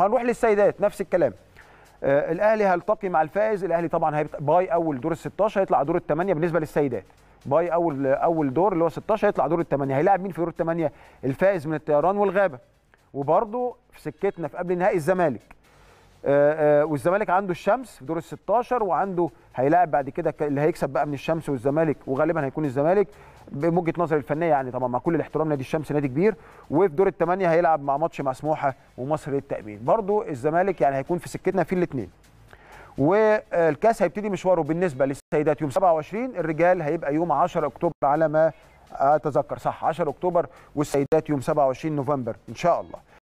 هنروح للسيدات نفس الكلام آه الاهلي هيلتقي مع الفائز الاهلي طبعا هيبقى باي اول دور ال 16 هيطلع دور الثمانيه بالنسبه للسيدات باي اول اول دور اللي هو 16 هيطلع دور الثمانيه هيلاعب مين في دور الثمانيه الفائز من الطيران والغابه وبرده في سكتنا في قبل نهائي الزمالك آه، آه، والزمالك عنده الشمس في دور ال 16 وعنده هيلاعب بعد كده اللي هيكسب بقى من الشمس والزمالك وغالبا هيكون الزمالك بوجهه نظري الفنيه يعني طبعا مع كل الاحترام نادي الشمس نادي كبير وفي دور الثمانيه هيلعب مع ماتش مع سموحه ومصر للتامين برضو الزمالك يعني هيكون في سكتنا في الاثنين والكاس هيبتدي مشواره بالنسبه للسيدات يوم 27 الرجال هيبقى يوم 10 اكتوبر على ما اتذكر صح 10 اكتوبر والسيدات يوم 27 نوفمبر ان شاء الله